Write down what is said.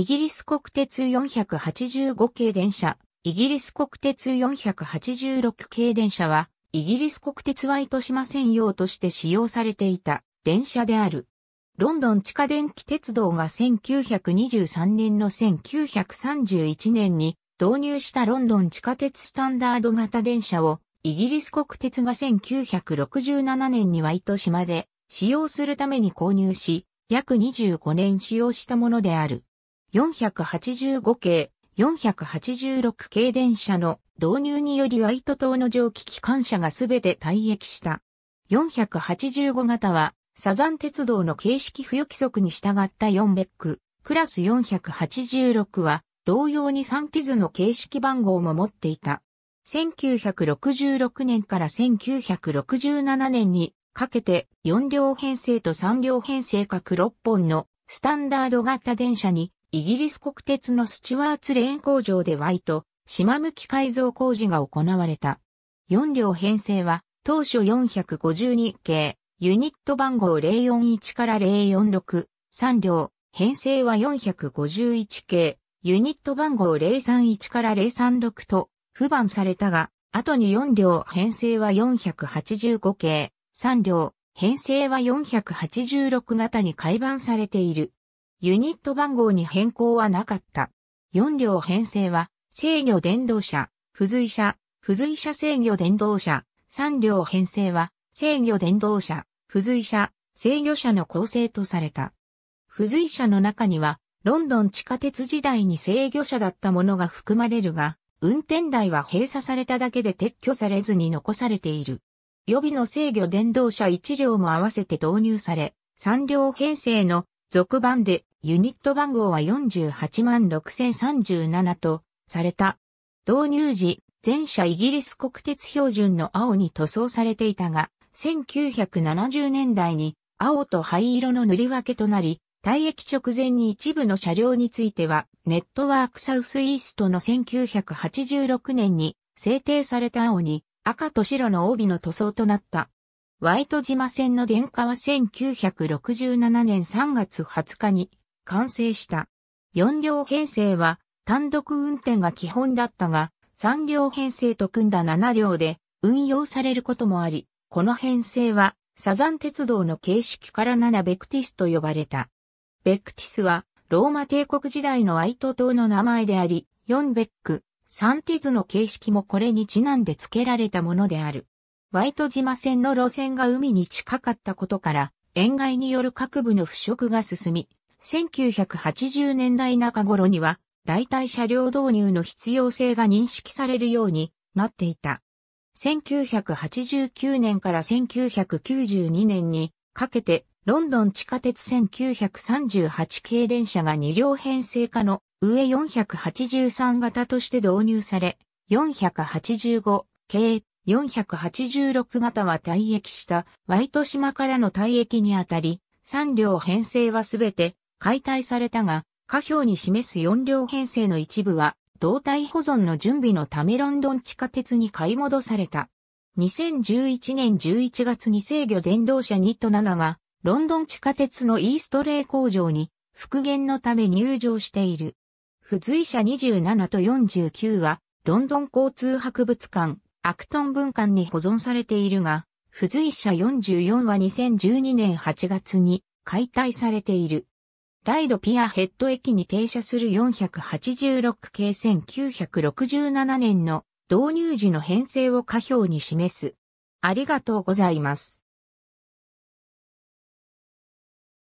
イギリス国鉄485系電車、イギリス国鉄486系電車は、イギリス国鉄は糸島専用として使用されていた電車である。ロンドン地下電気鉄道が1923年の1931年に導入したロンドン地下鉄スタンダード型電車をイギリス国鉄が1967年には糸島で使用するために購入し、約25年使用したものである。485系、486系電車の導入によりワイト島の蒸気機関車がすべて退役した。485型は、サザン鉄道の形式付与規則に従った4ベック、クラス486は、同様に3機図の形式番号も持っていた。1966年から1967年にかけて4両編成と3両編成各6本のスタンダード型電車にイギリス国鉄のスチュワーツレーン工場でワイト、島向き改造工事が行われた。4両編成は、当初452系、ユニット番号041から046、3両、編成は451系、ユニット番号031から036と、不番されたが、後に4両編成は485系、3両、編成は486型に改版されている。ユニット番号に変更はなかった。4両編成は、制御電動車、付随車、付随車制御電動車、3両編成は、制御電動車、付随車、制御車の構成とされた。付随車の中には、ロンドン地下鉄時代に制御車だったものが含まれるが、運転台は閉鎖されただけで撤去されずに残されている。予備の制御電動車1両も合わせて導入され、3両編成の続版でユニット番号は48万6037とされた。導入時、全車イギリス国鉄標準の青に塗装されていたが、1970年代に青と灰色の塗り分けとなり、退役直前に一部の車両については、ネットワークサウスイーストの1986年に制定された青に赤と白の帯の塗装となった。ワイト島線の電化は1967年3月20日に完成した。4両編成は単独運転が基本だったが、3両編成と組んだ7両で運用されることもあり、この編成はサザン鉄道の形式から7ベクティスと呼ばれた。ベクティスはローマ帝国時代のアイト島の名前であり、4ベック、サンティズの形式もこれにちなんで付けられたものである。ワイト島線の路線が海に近かったことから、沿岸による各部の腐食が進み、1980年代中頃には、代替車両導入の必要性が認識されるようになっていた。1989年から1992年にかけて、ロンドン地下鉄1938系電車が2両編成化の上483型として導入され、485系486型は退役したワイト島からの退役にあたり、3両編成はすべて解体されたが、下表に示す4両編成の一部は、胴体保存の準備のためロンドン地下鉄に買い戻された。2011年11月に制御電動車ニット7が、ロンドン地下鉄のイーストレイ工場に復元のため入場している。付随車27と49は、ロンドン交通博物館、アクトン文館に保存されているが、付随車44は2012年8月に解体されている。ライドピアヘッド駅に停車する486系1967年の導入時の編成を下表に示す。ありがとうございます。